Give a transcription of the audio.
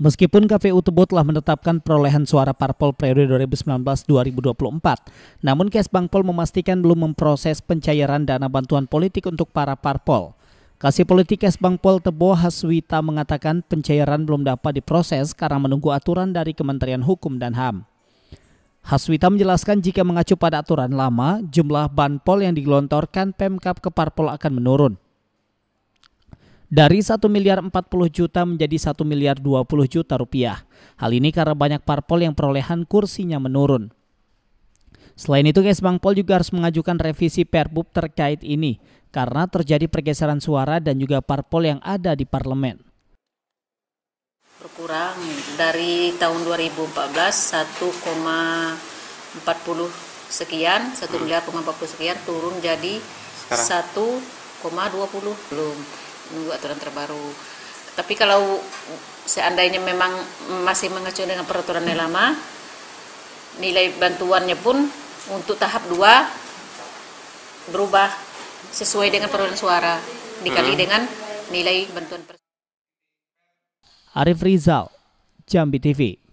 Meskipun KPU Tebo telah menetapkan perolehan suara parpol periode 2019-2024, namun Kesbangpol memastikan belum memproses pencairan dana bantuan politik untuk para parpol. Kasih Politik Kesbangpol Tebo Haswita mengatakan pencairan belum dapat diproses karena menunggu aturan dari Kementerian Hukum dan HAM. Haswita menjelaskan jika mengacu pada aturan lama, jumlah banpol yang digelontorkan Pemkap ke parpol akan menurun dari 1 miliar 40 juta menjadi 1 miliar 20 juta rupiah. Hal ini karena banyak parpol yang perolehan kursinya menurun. Selain itu, bang Bangpol juga harus mengajukan revisi Perbup terkait ini karena terjadi pergeseran suara dan juga parpol yang ada di parlemen. Berkurang dari tahun 2014 1,40 sekian, 1 miliar 40 sekian turun jadi 1,20 belum nunggu aturan terbaru tapi kalau seandainya memang masih mengacu dengan peraturan yang lama nilai bantuannya pun untuk tahap dua berubah sesuai dengan perolehan suara dikali hmm. dengan nilai bantuan Arif Rizal Jambi TV